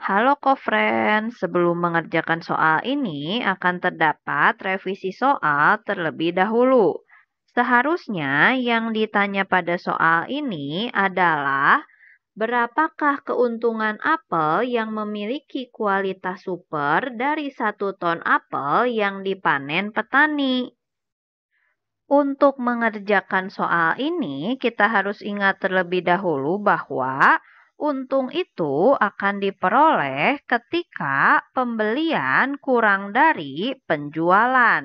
Halo co-friend, sebelum mengerjakan soal ini akan terdapat revisi soal terlebih dahulu. Seharusnya yang ditanya pada soal ini adalah berapakah keuntungan apel yang memiliki kualitas super dari satu ton apel yang dipanen petani. Untuk mengerjakan soal ini, kita harus ingat terlebih dahulu bahwa Untung itu akan diperoleh ketika pembelian kurang dari penjualan.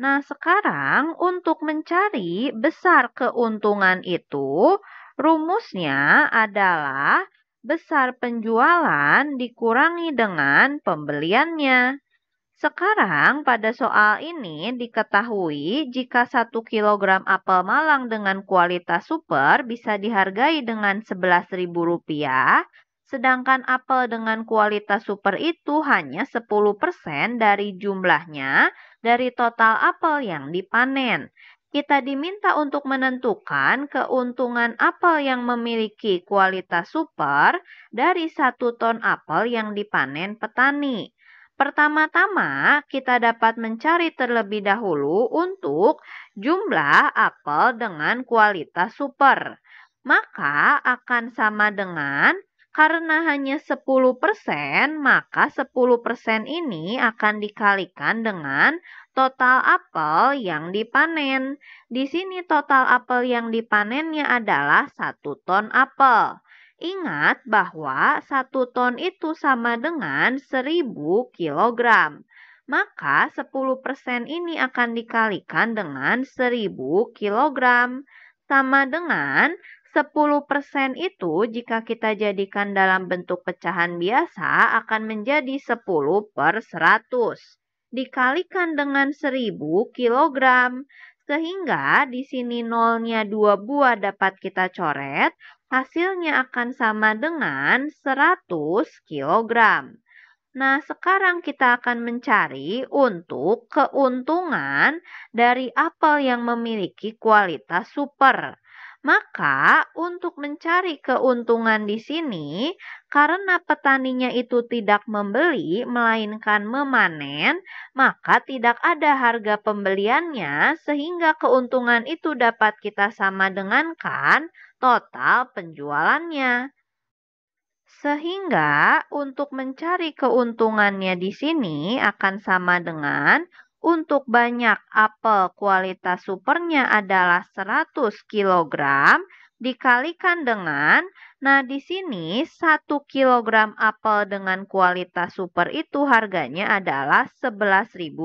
Nah, sekarang untuk mencari besar keuntungan itu, rumusnya adalah besar penjualan dikurangi dengan pembeliannya. Sekarang pada soal ini diketahui jika 1 kg apel malang dengan kualitas super bisa dihargai dengan Rp11.000, sedangkan apel dengan kualitas super itu hanya 10% dari jumlahnya dari total apel yang dipanen. Kita diminta untuk menentukan keuntungan apel yang memiliki kualitas super dari satu ton apel yang dipanen petani. Pertama-tama, kita dapat mencari terlebih dahulu untuk jumlah apel dengan kualitas super. Maka akan sama dengan karena hanya 10%, maka 10% ini akan dikalikan dengan total apel yang dipanen. Di sini total apel yang dipanennya adalah 1 ton apel. Ingat bahwa 1 ton itu sama dengan 1000 kg. Maka 10% ini akan dikalikan dengan 1000 kg. Sama dengan 10% itu jika kita jadikan dalam bentuk pecahan biasa akan menjadi 10 per 100. Dikalikan dengan 1000 kg. Sehingga di sini nolnya dua buah dapat kita coret, hasilnya akan sama dengan 100 kg. Nah, sekarang kita akan mencari untuk keuntungan dari apel yang memiliki kualitas super. Maka, untuk mencari keuntungan di sini, karena petaninya itu tidak membeli melainkan memanen, maka tidak ada harga pembeliannya, sehingga keuntungan itu dapat kita sama dengankan total penjualannya. Sehingga, untuk mencari keuntungannya di sini akan sama dengan untuk banyak apel kualitas supernya adalah 100 kg dikalikan dengan nah di sini 1 kg apel dengan kualitas super itu harganya adalah Rp11.000.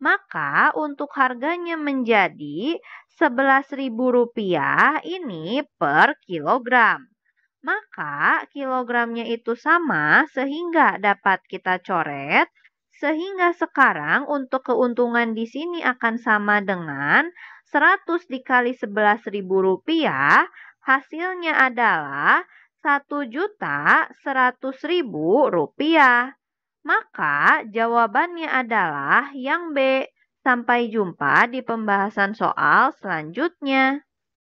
Maka untuk harganya menjadi Rp11.000 ini per kilogram. Maka kilogramnya itu sama sehingga dapat kita coret sehingga sekarang untuk keuntungan di sini akan sama dengan 100 dikali 11.000 rupiah, hasilnya adalah 1.100.000 rupiah. Maka jawabannya adalah yang B. Sampai jumpa di pembahasan soal selanjutnya.